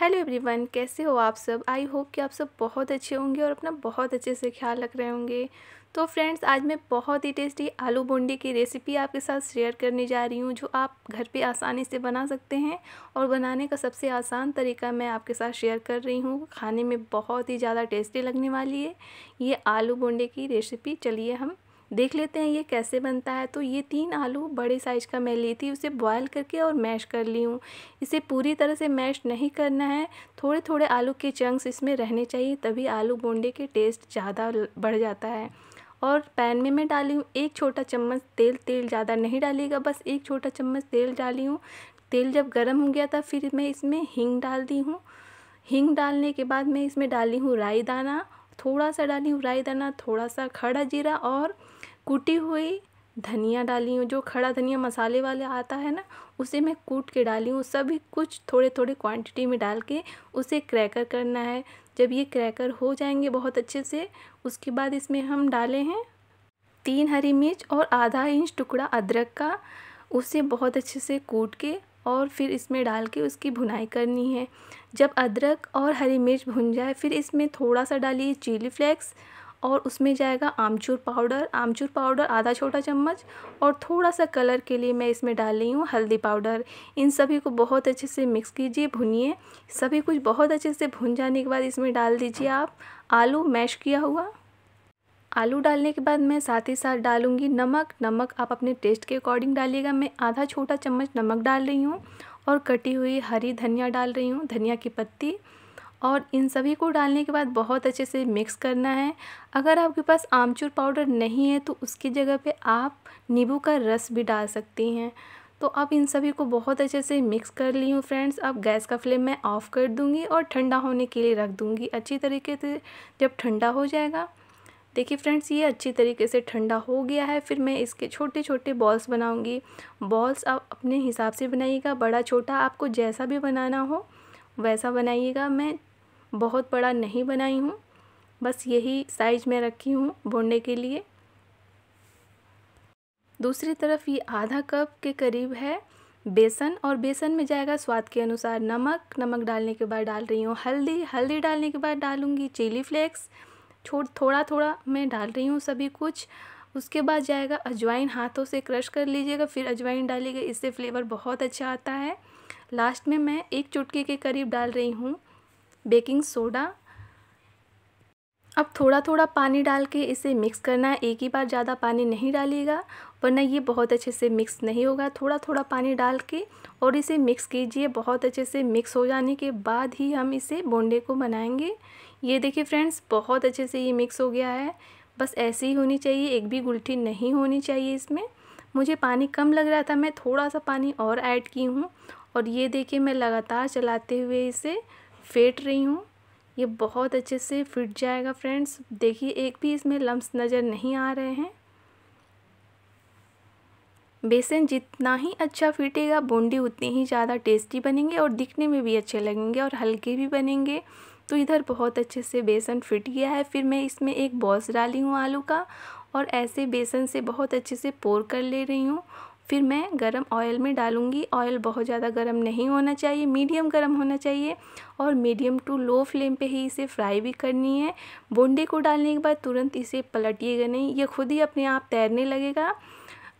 hello everyone कैसे हो आप सब आई होप कि आप सब बहुत अच्छे होंगे और अपना बहुत अच्छे से ख्याल रख रहे होंगे तो फ्रेंड्स आज मैं बहुत ही टेस्टी आलू बूंदी की रेसिपी आपके साथ शेयर करने जा रही हूँ जो आप घर पे आसानी से बना सकते हैं और बनाने का सबसे आसान तरीका मैं आपके साथ शेयर कर रही हूँ खाने में बहुत ही ज़्यादा टेस्टी लगने वाली है ये आलू बोंडे की रेसिपी चलिए हम देख लेते हैं ये कैसे बनता है तो ये तीन आलू बड़े साइज़ का मैं ली थी उसे बॉयल करके और मैश कर ली हूँ इसे पूरी तरह से मैश नहीं करना है थोड़े थोड़े आलू के चंक्स इसमें रहने चाहिए तभी आलू बोंडे के टेस्ट ज़्यादा बढ़ जाता है और पैन में मैं डाली हूँ एक छोटा चम्मच तेल तेल ज़्यादा नहीं डालिएगा बस एक छोटा चम्मच तेल डाली हूँ तेल जब गर्म हो गया था फिर मैं इसमें हींग डाल दी हूँ हींग डालने के बाद मैं इसमें डाली हूँ राई दाना थोड़ा सा डाली राई दाना थोड़ा सा खड़ा जीरा और कूटी हुई धनिया डाली हूँ जो खड़ा धनिया मसाले वाले आता है ना उसे मैं कूट के डाली हूँ सभी कुछ थोड़े थोड़े क्वांटिटी में डाल के उसे क्रैकर करना है जब ये क्रैकर हो जाएंगे बहुत अच्छे से उसके बाद इसमें हम डाले हैं तीन हरी मिर्च और आधा इंच टुकड़ा अदरक का उसे बहुत अच्छे से कूट के और फिर इसमें डाल के उसकी भुनाई करनी है जब अदरक और हरी मिर्च भुन जाए फिर इसमें थोड़ा सा डालिए चिली फ्लेक्स और उसमें जाएगा आमचूर पाउडर आमचूर पाउडर आधा छोटा चम्मच और थोड़ा सा कलर के लिए मैं इसमें डाल रही हूँ हल्दी पाउडर इन सभी को बहुत अच्छे से मिक्स कीजिए भुनिए सभी कुछ बहुत अच्छे से भुन जाने के बाद इसमें डाल दीजिए आप आलू मैश किया हुआ आलू डालने के बाद मैं साथ ही साथ डालूँगी नमक नमक आप अपने टेस्ट के अकॉर्डिंग डालिएगा मैं आधा छोटा चम्मच नमक डाल रही हूँ और कटी हुई हरी धनिया डाल रही हूँ धनिया की पत्ती और इन सभी को डालने के बाद बहुत अच्छे से मिक्स करना है अगर आपके पास आमचूर पाउडर नहीं है तो उसकी जगह पे आप नींबू का रस भी डाल सकती हैं तो अब इन सभी को बहुत अच्छे से मिक्स कर ली हूँ फ्रेंड्स अब गैस का फ्लेम मैं ऑफ़ कर दूँगी और ठंडा होने के लिए रख दूँगी अच्छी तरीके से जब ठंडा हो जाएगा देखिए फ्रेंड्स ये अच्छी तरीके से ठंडा हो गया है फिर मैं इसके छोटे छोटे बॉल्स बनाऊंगी बॉल्स आप अपने हिसाब से बनाइएगा बड़ा छोटा आपको जैसा भी बनाना हो वैसा बनाइएगा मैं बहुत बड़ा नहीं बनाई हूँ बस यही साइज में रखी हूँ भुनने के लिए दूसरी तरफ ये आधा कप के करीब है बेसन और बेसन में जाएगा स्वाद के अनुसार नमक नमक डालने के बाद डाल रही हूँ हल्दी हल्दी डालने के बाद डालूँगी चिली फ्लेक्स छोड़ थोड़ा थोड़ा मैं डाल रही हूँ सभी कुछ उसके बाद जाएगा अजवाइन हाथों से क्रश कर लीजिएगा फिर अजवाइन डालिएगा इससे फ्लेवर बहुत अच्छा आता है लास्ट में मैं एक चुटकी के करीब डाल रही हूँ बेकिंग सोडा अब थोड़ा थोड़ा पानी डाल के इसे मिक्स करना है एक ही बार ज़्यादा पानी नहीं डालिएगा वरना ये बहुत अच्छे से मिक्स नहीं होगा थोड़ा थोड़ा पानी डाल के और इसे मिक्स कीजिए बहुत अच्छे से मिक्स हो जाने के बाद ही हम इसे बोंडे को बनाएंगे ये देखिए फ्रेंड्स बहुत अच्छे से ये मिक्स हो गया है बस ऐसे ही होनी चाहिए एक भी गुलठी नहीं होनी चाहिए इसमें मुझे पानी कम लग रहा था मैं थोड़ा सा पानी और ऐड की हूँ और ये देखिए मैं लगातार चलाते हुए इसे फेंट रही हूँ ये बहुत अच्छे से फिट जाएगा फ्रेंड्स देखिए एक भी इसमें लम्स नज़र नहीं आ रहे हैं बेसन जितना ही अच्छा फिटेगा बूंदी उतनी ही ज़्यादा टेस्टी बनेंगे और दिखने में भी अच्छे लगेंगे और हल्के भी बनेंगे तो इधर बहुत अच्छे से बेसन फिट गया है फिर मैं इसमें एक बॉस डाली हूँ आलू का और ऐसे बेसन से बहुत अच्छे से पोर कर ले रही हूँ फिर मैं गरम ऑयल में डालूंगी ऑयल बहुत ज़्यादा गरम नहीं होना चाहिए मीडियम गरम होना चाहिए और मीडियम टू लो फ्लेम पे ही इसे फ्राई भी करनी है बोंडे को डालने के बाद तुरंत इसे पलटिएगा नहीं ये खुद ही अपने आप तैरने लगेगा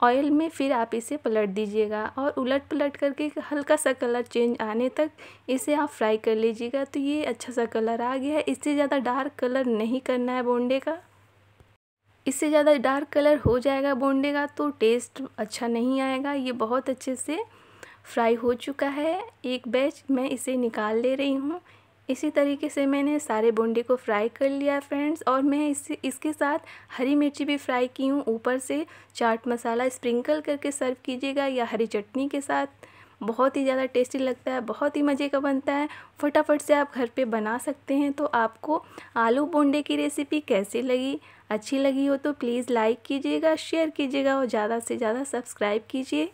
ऑयल में फिर आप इसे पलट दीजिएगा और उलट पलट करके हल्का सा कलर चेंज आने तक इसे आप फ्राई कर लीजिएगा तो ये अच्छा सा कलर आ गया है इससे ज़्यादा डार्क कलर नहीं करना है बोंडे का इससे ज़्यादा डार्क कलर हो जाएगा बोंडे का तो टेस्ट अच्छा नहीं आएगा ये बहुत अच्छे से फ्राई हो चुका है एक बैच मैं इसे निकाल ले रही हूँ इसी तरीके से मैंने सारे बोंडे को फ्राई कर लिया फ्रेंड्स और मैं इस इसके साथ हरी मिर्ची भी फ्राई की हूँ ऊपर से चाट मसाला स्प्रिंकल करके सर्व कीजिएगा या हरी चटनी के साथ बहुत ही ज़्यादा टेस्टी लगता है बहुत ही मज़े का बनता है फटाफट से आप घर पे बना सकते हैं तो आपको आलू बोंडे की रेसिपी कैसी लगी अच्छी लगी हो तो प्लीज़ लाइक कीजिएगा शेयर कीजिएगा और ज़्यादा से ज़्यादा सब्सक्राइब कीजिए